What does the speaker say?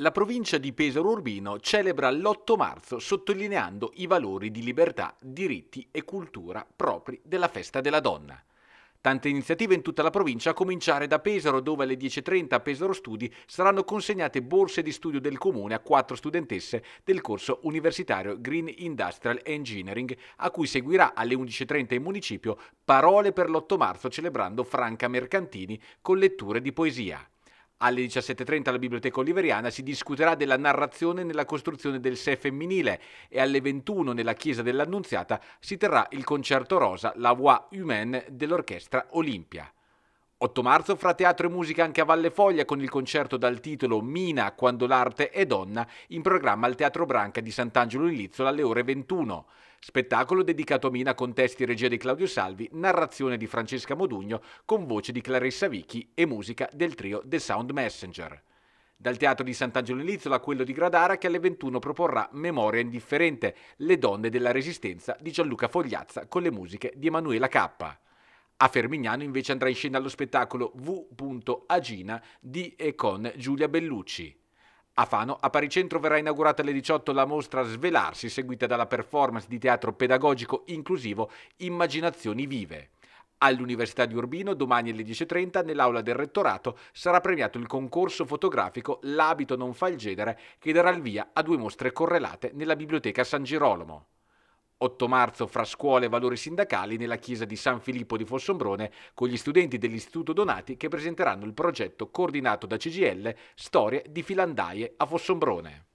La provincia di Pesaro Urbino celebra l'8 marzo sottolineando i valori di libertà, diritti e cultura propri della festa della donna. Tante iniziative in tutta la provincia, a cominciare da Pesaro, dove alle 10.30 a Pesaro Studi saranno consegnate borse di studio del comune a quattro studentesse del corso universitario Green Industrial Engineering, a cui seguirà alle 11.30 in municipio Parole per l'8 marzo celebrando Franca Mercantini con letture di poesia. Alle 17.30 alla Biblioteca Oliveriana si discuterà della narrazione nella costruzione del sé femminile e alle 21 nella Chiesa dell'Annunziata si terrà il concerto rosa La Voix Humaine dell'Orchestra Olimpia. 8 marzo fra teatro e musica anche a Valle Foglia con il concerto dal titolo Mina quando l'arte è donna in programma al Teatro Branca di Sant'Angelo in Lizzola alle ore 21. Spettacolo dedicato a Mina con testi e regia di Claudio Salvi, narrazione di Francesca Modugno con voce di Clarissa Vicchi e musica del trio The Sound Messenger. Dal teatro di Sant'Angelo in Lizzola a quello di Gradara che alle 21 proporrà Memoria indifferente, le donne della resistenza di Gianluca Fogliazza con le musiche di Emanuela Cappa. A Fermignano invece andrà in scena lo spettacolo V.Agina di e con Giulia Bellucci. A Fano, a Paricentro verrà inaugurata alle 18 la mostra Svelarsi, seguita dalla performance di teatro pedagogico inclusivo Immaginazioni vive. All'Università di Urbino, domani alle 10.30, nell'aula del rettorato, sarà premiato il concorso fotografico L'abito non fa il genere, che darà il via a due mostre correlate nella Biblioteca San Girolamo. 8 marzo fra scuole e valori sindacali nella chiesa di San Filippo di Fossombrone con gli studenti dell'Istituto Donati che presenteranno il progetto coordinato da CGL Storie di filandaie a Fossombrone.